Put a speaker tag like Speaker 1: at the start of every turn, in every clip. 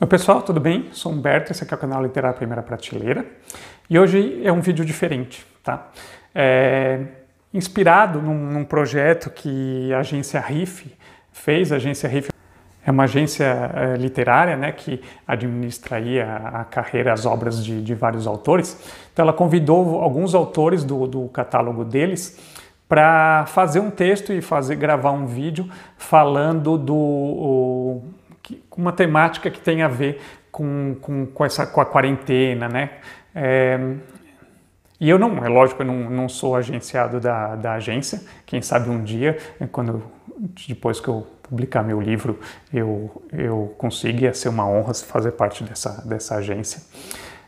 Speaker 1: Oi pessoal, tudo bem? Sou Humberto, esse aqui é o canal Literário Primeira Prateleira e hoje é um vídeo diferente, tá? É inspirado num, num projeto que a agência RIF fez, a agência RIF é uma agência é, literária né, que administra aí a, a carreira, as obras de, de, vários autores. Então ela convidou alguns autores do, do catálogo deles para fazer um texto e fazer gravar um vídeo falando do o, que, uma temática que tem a ver com, com, com, essa, com a quarentena, né? É, e eu não, é lógico, eu não, não sou agenciado da, da agência. Quem sabe um dia, quando depois que eu publicar meu livro, eu, eu consigo, ia ser uma honra fazer parte dessa, dessa agência.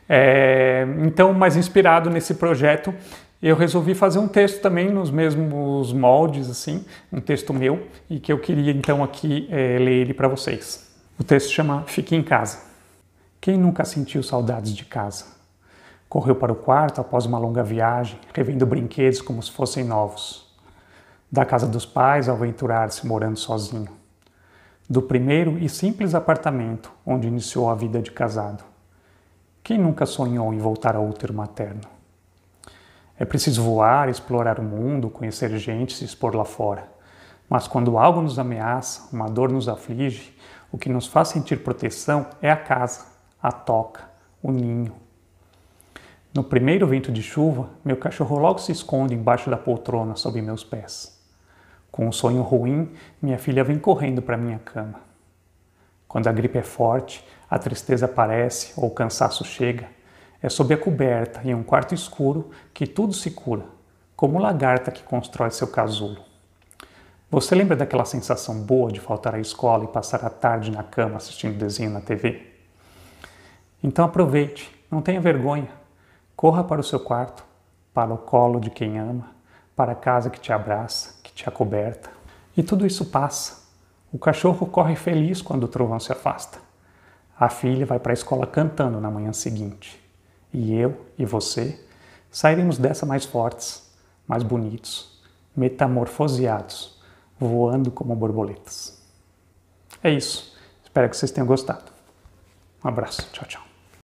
Speaker 1: É, então, mais inspirado nesse projeto, eu resolvi fazer um texto também nos mesmos moldes, assim, um texto meu, e que eu queria então aqui é, ler ele para vocês. O texto chama Fique em Casa. Quem nunca sentiu saudades de casa? Correu para o quarto após uma longa viagem, revendo brinquedos como se fossem novos. Da casa dos pais ao aventurar-se morando sozinho. Do primeiro e simples apartamento onde iniciou a vida de casado. Quem nunca sonhou em voltar ao útero materno? É preciso voar, explorar o mundo, conhecer gente, se expor lá fora mas quando algo nos ameaça, uma dor nos aflige, o que nos faz sentir proteção é a casa, a toca, o ninho. No primeiro vento de chuva, meu cachorro logo se esconde embaixo da poltrona sob meus pés. Com um sonho ruim, minha filha vem correndo para minha cama. Quando a gripe é forte, a tristeza aparece ou o cansaço chega, é sob a coberta, em um quarto escuro, que tudo se cura, como lagarta que constrói seu casulo. Você lembra daquela sensação boa de faltar à escola e passar a tarde na cama assistindo desenho na TV? Então aproveite, não tenha vergonha. Corra para o seu quarto, para o colo de quem ama, para a casa que te abraça, que te acoberta. E tudo isso passa. O cachorro corre feliz quando o trovão se afasta. A filha vai para a escola cantando na manhã seguinte. E eu e você sairemos dessa mais fortes, mais bonitos, metamorfoseados voando como borboletas. É isso. Espero que vocês tenham gostado. Um abraço. Tchau, tchau.